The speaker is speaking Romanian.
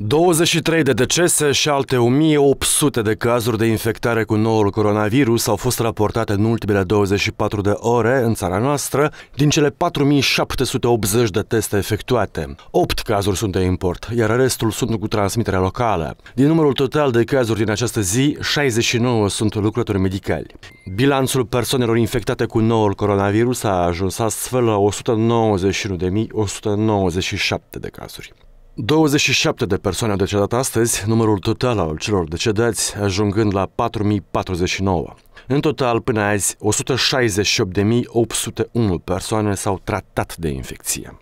23 de decese și alte 1800 de cazuri de infectare cu noul coronavirus au fost raportate în ultimele 24 de ore în țara noastră din cele 4780 de teste efectuate. 8 cazuri sunt de import, iar restul sunt cu transmitere locală. Din numărul total de cazuri din această zi, 69 sunt lucrători medicali. Bilanțul persoanelor infectate cu noul coronavirus a ajuns astfel la 191.197 de cazuri. 27 de persoane au decedat astăzi, numărul total al celor decedați ajungând la 4049. În total, până azi, 168.801 persoane s-au tratat de infecție.